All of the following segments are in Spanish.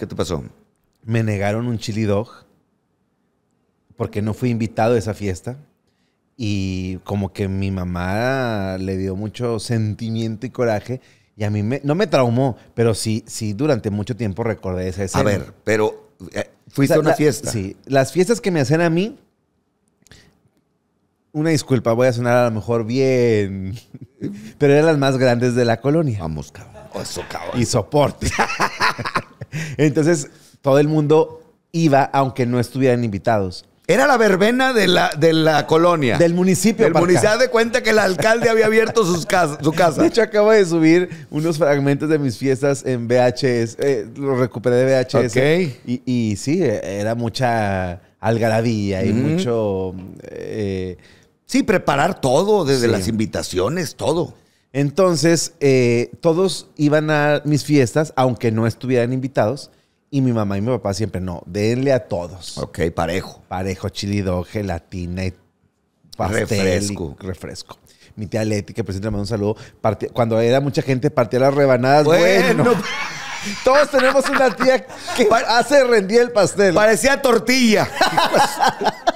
¿Qué te pasó? Me negaron un chili dog porque no fui invitado a esa fiesta. Y como que mi mamá le dio mucho sentimiento y coraje. Y a mí no me traumó, pero sí, sí durante mucho tiempo recordé esa escena. A ver, pero eh, fuiste a una fiesta. Sí, las fiestas que me hacen a mí, una disculpa, voy a sonar a lo mejor bien, pero eran las más grandes de la colonia. Vamos, cabrón. Oh, eso, cabrón. Y soporte. Entonces, todo el mundo iba, aunque no estuvieran invitados. Era la verbena de la, colonia. Del municipio. El municipio de cuenta que el alcalde había abierto su casa. De hecho, acabo de subir unos fragmentos de mis fiestas en VHS. Eh, lo recuperé de VHS. Ok. Y, sí, e, era mucha algarabía y mucho... Eh, sí, preparar todo, desde las invitaciones, todo. Entonces, eh, todos iban a mis fiestas, aunque no estuvieran invitados. Y mi mamá y mi papá siempre, no, denle a todos. Ok, parejo. Parejo, chilido, gelatina y pastel. Refresco. refresco. Mi tía Leti, que presenta, me un saludo. cuando era mucha gente, partía las rebanadas. Bueno. Todos tenemos una tía que hace rendir el pastel. Parecía tortilla.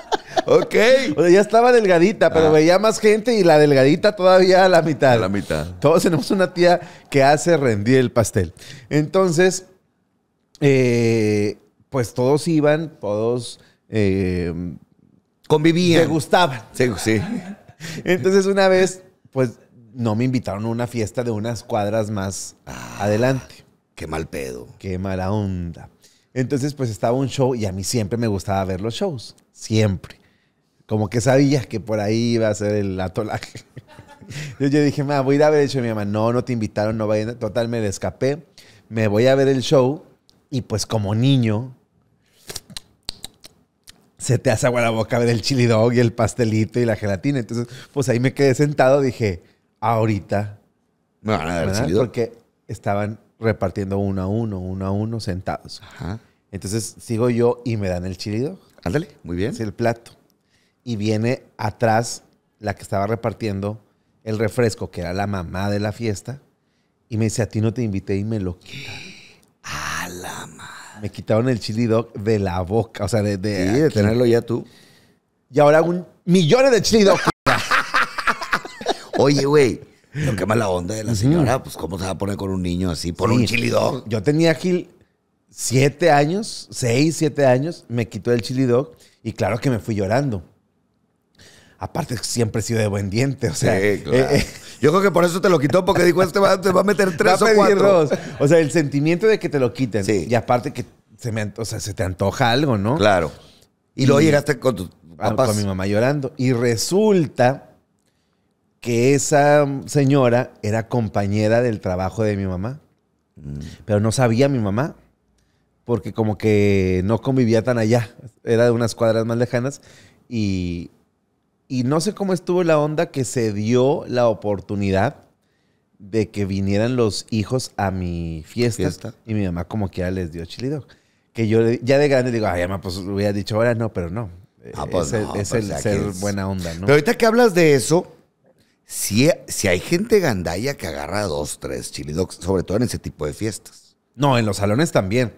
ok. O sea, ya estaba delgadita, pero ah. veía más gente y la delgadita todavía a la mitad. A la mitad. Todos tenemos una tía que hace rendir el pastel. Entonces, eh, pues todos iban, todos eh, convivían. Me gustaban. Sí, sí. Entonces, una vez, pues no me invitaron a una fiesta de unas cuadras más ah, adelante. Qué mal pedo. Qué mala onda. Entonces, pues estaba un show y a mí siempre me gustaba ver los shows. Siempre. Como que sabías que por ahí iba a ser el atolaje. yo, dije, ma, voy a ir a ver el show. mi mamá, no, no te invitaron, no vayan. Total, me escapé. Me voy a ver el show. Y pues como niño, se te hace agua la boca ver el chili dog y el pastelito y la gelatina. Entonces, pues ahí me quedé sentado. Dije, ahorita. Me van a dar el chili dog. Porque estaban repartiendo uno a uno, uno a uno, sentados. Entonces sigo yo y me dan el chili dog. Ándale, muy bien. Es el plato y viene atrás la que estaba repartiendo el refresco, que era la mamá de la fiesta, y me dice, a ti no te invité y me lo quitaron. Me quitaron el chili dog de la boca, o sea, de, de, tenerlo ya tú. Y ahora un millones de chili dog. Oye, güey. Lo que mala onda de la señora, pues cómo se va a poner con un niño así, por un chili dog. Yo tenía Gil siete años, seis, siete años, me quitó el chili dog y claro que me fui llorando. Aparte, siempre he sido de buen diente, o sea. Eh, eh, Yo creo que por eso te lo quitó, porque dijo, este va, a meter tres o cuatro. O sea, el sentimiento de que te lo quiten. Y aparte que se, sea, se te antoja algo, ¿no? Claro. Y, lo luego llegaste con tu papás. Con mi mamá llorando. Y resulta que esa mm, señora era compañera del trabajo de mi mamá. Mm. Pero no sabía mi mamá, porque como que no convivía tan allá. Era de unas cuadras más lejanas. Y y no sé cómo estuvo la onda que se dio la oportunidad de que vinieran los hijos a mi fiesta. Y mi mamá como que les dio chili Que yo ya de grande digo, ay, mamá, pues hubiera dicho ahora no, pero no. Ah, pues es, es pues ser buena onda, ¿no? Pero ahorita que hablas de eso, si, si hay gente gandaya que agarra dos, tres chili sobre todo en ese tipo de fiestas. No, en los salones también.